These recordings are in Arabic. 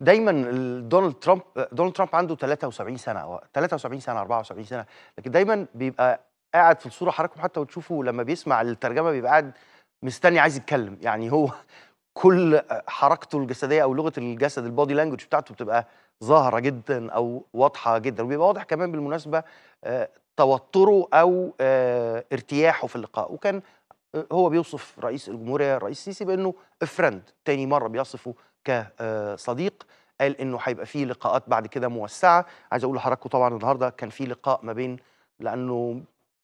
دايما دونالد ترامب دونالد ترامب عنده 73 سنه او 73 سنه 74 سنه لكن دايما بيبقى قاعد في الصوره حضراتكم حتى وتشوفه لما بيسمع الترجمه بيبقى قاعد مستني عايز يتكلم يعني هو كل حركته الجسديه او لغه الجسد البادي لانجوج بتاعته بتبقى ظاهره جدا او واضحه جدا وبيبقى واضح كمان بالمناسبه آه، توتره او آه، ارتياحه في اللقاء وكان آه، هو بيوصف رئيس الجمهوريه الرئيس السيسي بانه افرند تاني مره بيصفه كصديق آه، قال انه هيبقى في لقاءات بعد كده موسعه عايز اقول لحضراتكم طبعا النهارده كان في لقاء ما بين لانه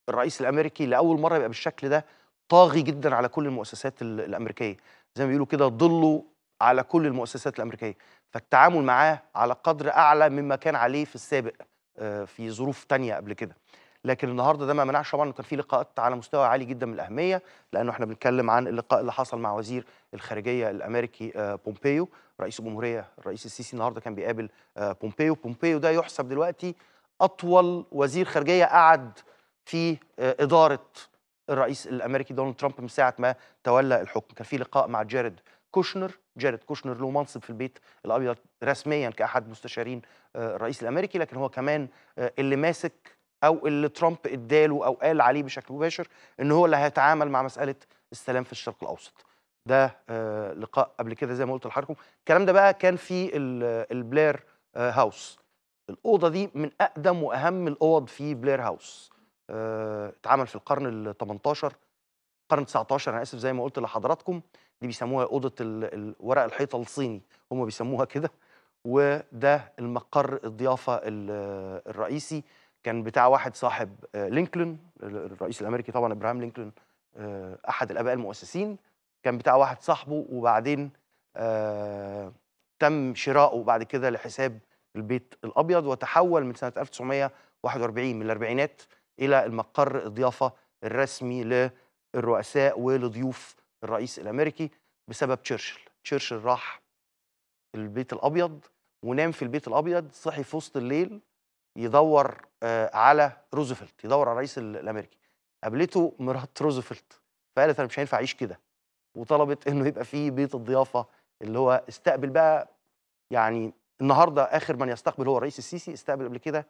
الرئيس الامريكي لاول مره يبقى بالشكل ده طاغي جدا على كل المؤسسات الامريكيه زي ما بيقولوا كده ضلوا على كل المؤسسات الامريكيه فالتعامل معاه على قدر اعلى مما كان عليه في السابق آه، في ظروف تانية قبل كده لكن النهارده ده ما منعش طبعا انه كان في لقاءات على مستوى عالي جدا من الاهميه لانه احنا بنتكلم عن اللقاء اللي حصل مع وزير الخارجيه الامريكي آه، بومبيو رئيس الجمهوريه الرئيس السيسي النهارده كان بيقابل آه، بومبيو بومبيو ده يحسب دلوقتي اطول وزير خارجيه قعد في آه، اداره الرئيس الامريكي دونالد ترامب من ساعه ما تولى الحكم كان في لقاء مع جارد كوشنر جارد كوشنر له منصب في البيت الابيض رسميا كاحد مستشارين الرئيس الامريكي لكن هو كمان اللي ماسك او اللي ترامب اداله او قال عليه بشكل مباشر ان هو اللي هيتعامل مع مساله السلام في الشرق الاوسط ده آه، لقاء قبل كده زي ما قلت لحضراتكم الكلام ده بقى كان في البلير هاوس الاوضه دي من اقدم واهم الاوض في بلير هاوس آه، اتعمل في القرن ال 18 القرن 19 انا اسف زي ما قلت لحضراتكم دي بيسموها اوضه ورق الحيطه الصيني هم بيسموها كده وده المقر الضيافه الرئيسي كان بتاع واحد صاحب آه، لينكلن الرئيس الامريكي طبعا ابراهام لينكلن آه، احد الاباء المؤسسين كان بتاع واحد صاحبه وبعدين آه، تم شراؤه بعد كده لحساب البيت الابيض وتحول من سنه 1941 من الاربعينات الى المقر الضيافه الرسمي للرؤساء ولضيوف الرئيس الامريكي بسبب تشرشل تشرشل راح البيت الابيض ونام في البيت الابيض صحي في وسط الليل يدور آه، على روزفلت يدور على الرئيس الامريكي قابلته مرات روزفلت فقالت انا مش هينفع اعيش كده وطلبت انه يبقى في بيت الضيافه اللي هو استقبل بقى يعني النهارده اخر من يستقبل هو الرئيس السيسي استقبل قبل كده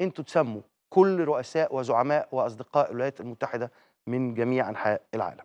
انتوا تسموا كل رؤساء وزعماء واصدقاء الولايات المتحده من جميع انحاء العالم